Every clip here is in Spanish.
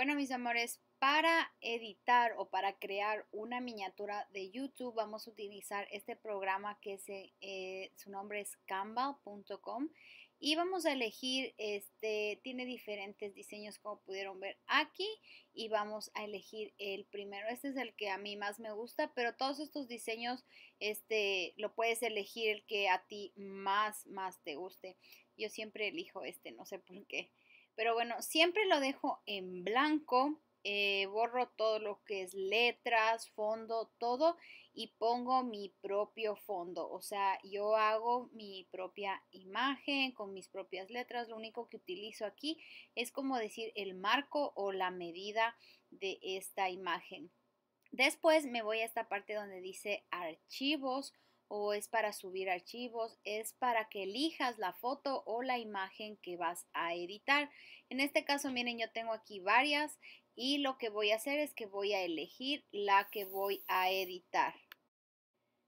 Bueno, mis amores, para editar o para crear una miniatura de YouTube vamos a utilizar este programa que eh, su nombre es canva.com y vamos a elegir, este, tiene diferentes diseños como pudieron ver aquí y vamos a elegir el primero. Este es el que a mí más me gusta, pero todos estos diseños, este, lo puedes elegir el que a ti más, más te guste. Yo siempre elijo este, no sé por qué. Pero bueno, siempre lo dejo en blanco. Eh, borro todo lo que es letras, fondo, todo y pongo mi propio fondo. O sea, yo hago mi propia imagen con mis propias letras. Lo único que utilizo aquí es como decir el marco o la medida de esta imagen. Después me voy a esta parte donde dice archivos o es para subir archivos, es para que elijas la foto o la imagen que vas a editar. En este caso, miren, yo tengo aquí varias y lo que voy a hacer es que voy a elegir la que voy a editar.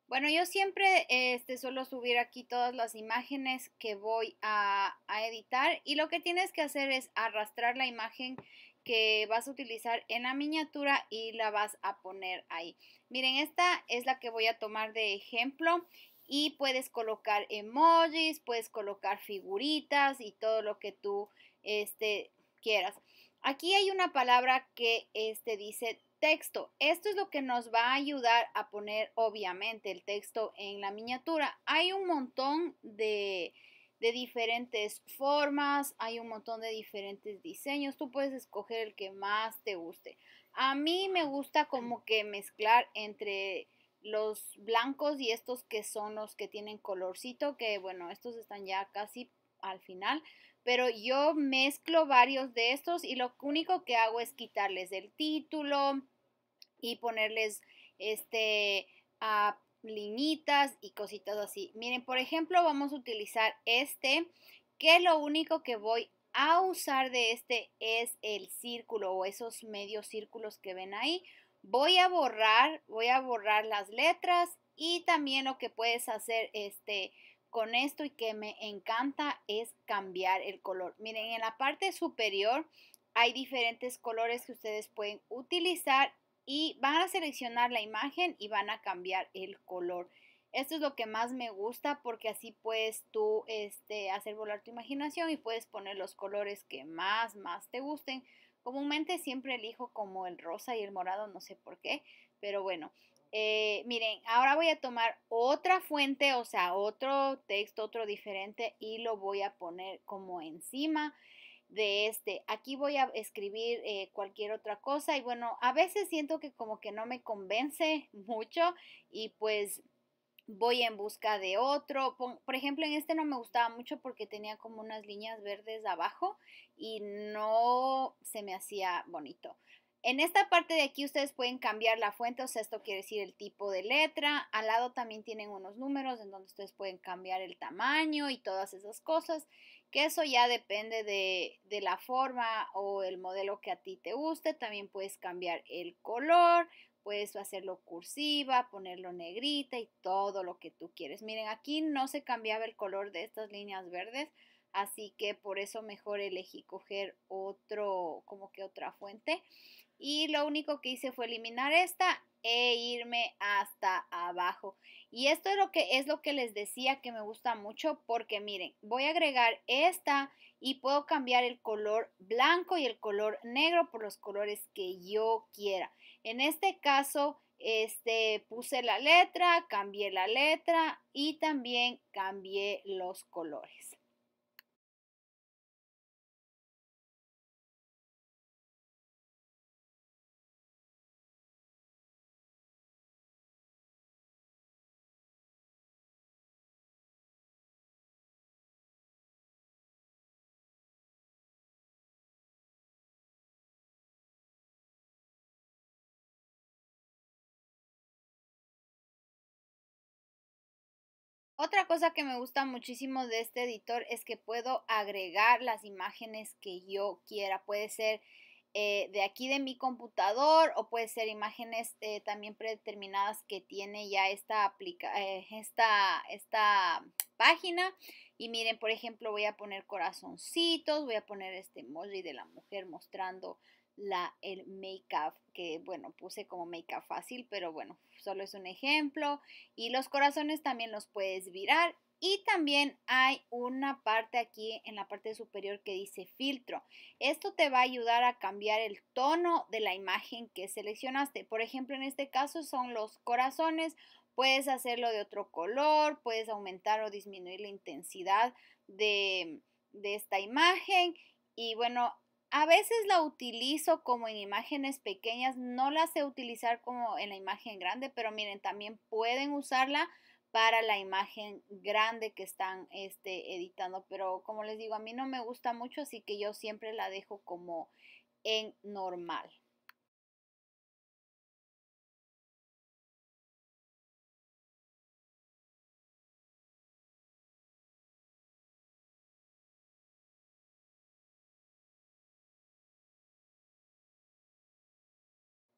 Bueno, yo siempre este, suelo subir aquí todas las imágenes que voy a, a editar y lo que tienes que hacer es arrastrar la imagen que vas a utilizar en la miniatura y la vas a poner ahí. Miren, esta es la que voy a tomar de ejemplo y puedes colocar emojis, puedes colocar figuritas y todo lo que tú este, quieras. Aquí hay una palabra que este, dice texto. Esto es lo que nos va a ayudar a poner obviamente el texto en la miniatura. Hay un montón de de diferentes formas, hay un montón de diferentes diseños, tú puedes escoger el que más te guste. A mí me gusta como que mezclar entre los blancos y estos que son los que tienen colorcito, que bueno, estos están ya casi al final, pero yo mezclo varios de estos y lo único que hago es quitarles el título y ponerles este linitas y cositas así. Miren, por ejemplo, vamos a utilizar este, que lo único que voy a usar de este es el círculo o esos medios círculos que ven ahí. Voy a borrar, voy a borrar las letras y también lo que puedes hacer este con esto y que me encanta es cambiar el color. Miren, en la parte superior hay diferentes colores que ustedes pueden utilizar y van a seleccionar la imagen y van a cambiar el color. Esto es lo que más me gusta porque así puedes tú este, hacer volar tu imaginación y puedes poner los colores que más, más te gusten. Comúnmente siempre elijo como el rosa y el morado, no sé por qué, pero bueno. Eh, miren, ahora voy a tomar otra fuente, o sea, otro texto, otro diferente y lo voy a poner como encima de este, aquí voy a escribir eh, cualquier otra cosa y bueno, a veces siento que como que no me convence mucho y pues voy en busca de otro. Por ejemplo, en este no me gustaba mucho porque tenía como unas líneas verdes abajo y no se me hacía bonito. En esta parte de aquí ustedes pueden cambiar la fuente, o sea, esto quiere decir el tipo de letra. Al lado también tienen unos números en donde ustedes pueden cambiar el tamaño y todas esas cosas, que eso ya depende de, la forma o el modelo que a ti te guste. También puedes cambiar el color, puedes hacerlo cursiva, ponerlo negrita y todo lo que tú quieres. Miren, aquí no se cambiaba el color de estas líneas verdes, así que por eso mejor elegí coger otro, como que otra fuente y lo único que hice fue eliminar esta e irme hasta abajo. Y esto es lo que es lo que les decía que me gusta mucho porque miren, voy a agregar esta y puedo cambiar el color blanco y el color negro por los colores que yo quiera. En este caso, este puse la letra, cambié la letra y también cambié los colores. Otra cosa que me gusta muchísimo de este editor es que puedo agregar las imágenes que yo quiera. Puede ser eh, de aquí de mi computador o puede ser imágenes eh, también predeterminadas que tiene ya esta, eh, esta, esta página. Y miren, por ejemplo, voy a poner corazoncitos, voy a poner este emoji de la mujer mostrando el make-up, que bueno, puse como make-up fácil, pero bueno, solo es un ejemplo. Y los corazones también los puedes virar. Y también hay una parte aquí en la parte superior que dice filtro. Esto te va a ayudar a cambiar el tono de la imagen que seleccionaste. Por ejemplo, en este caso son los corazones. Puedes hacerlo de otro color, puedes aumentar o disminuir la intensidad de, de esta imagen. Y bueno, a veces la utilizo como en imágenes pequeñas, no la sé utilizar como en la imagen grande, pero miren, también pueden usarla para la imagen grande que están este, editando. Pero como les digo, a mí no me gusta mucho, así que yo siempre la dejo como en normal.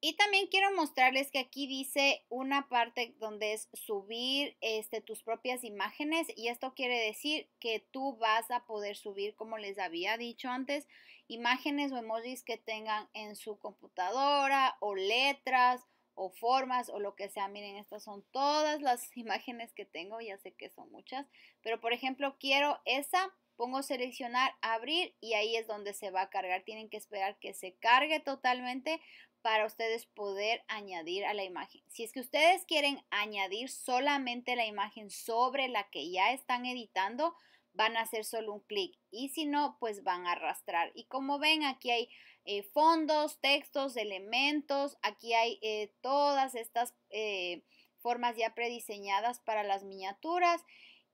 Y también quiero mostrarles que aquí dice una parte donde es subir este, tus propias imágenes y esto quiere decir que tú vas a poder subir, como les había dicho antes, imágenes o emojis que tengan en su computadora o letras o formas o lo que sea. Miren, estas son todas las imágenes que tengo, ya sé que son muchas, pero por ejemplo quiero esa pongo seleccionar, abrir y ahí es donde se va a cargar. Tienen que esperar que se cargue totalmente para ustedes poder añadir a la imagen. Si es que ustedes quieren añadir solamente la imagen sobre la que ya están editando, van a hacer solo un clic y si no, pues van a arrastrar. Y como ven, aquí hay eh, fondos, textos, elementos, aquí hay eh, todas estas eh, formas ya prediseñadas para las miniaturas.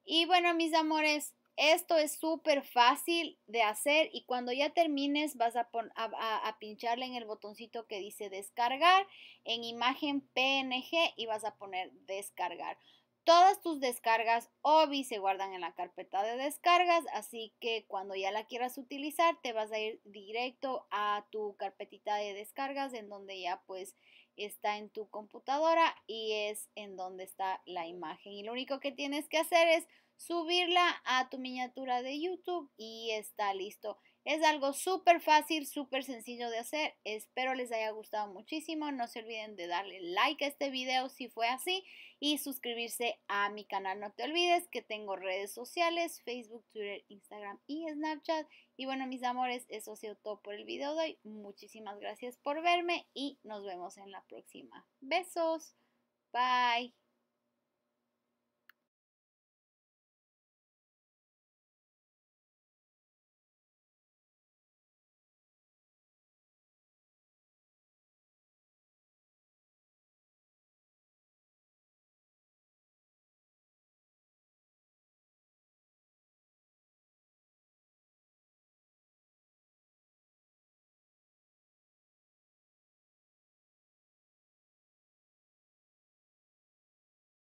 Y bueno, mis amores, esto es súper fácil de hacer y cuando ya termines vas a, a, pincharle en el botoncito que dice descargar en imagen PNG y vas a poner descargar. Todas tus descargas OBI se guardan en la carpeta de descargas, así que cuando ya la quieras utilizar te vas a ir directo a tu carpetita de descargas en donde ya pues está en tu computadora y es en donde está la imagen. Y lo único que tienes que hacer es subirla a tu miniatura de YouTube y está listo. Es algo súper fácil, súper sencillo de hacer. Espero les haya gustado muchísimo. No se olviden de darle like a este video si fue así y suscribirse a mi canal. No te olvides que tengo redes sociales, Facebook, Twitter, Instagram y Snapchat. Y bueno, mis amores, eso ha sido todo por el video de hoy. Muchísimas gracias por verme y nos vemos en la próxima. Besos. Bye.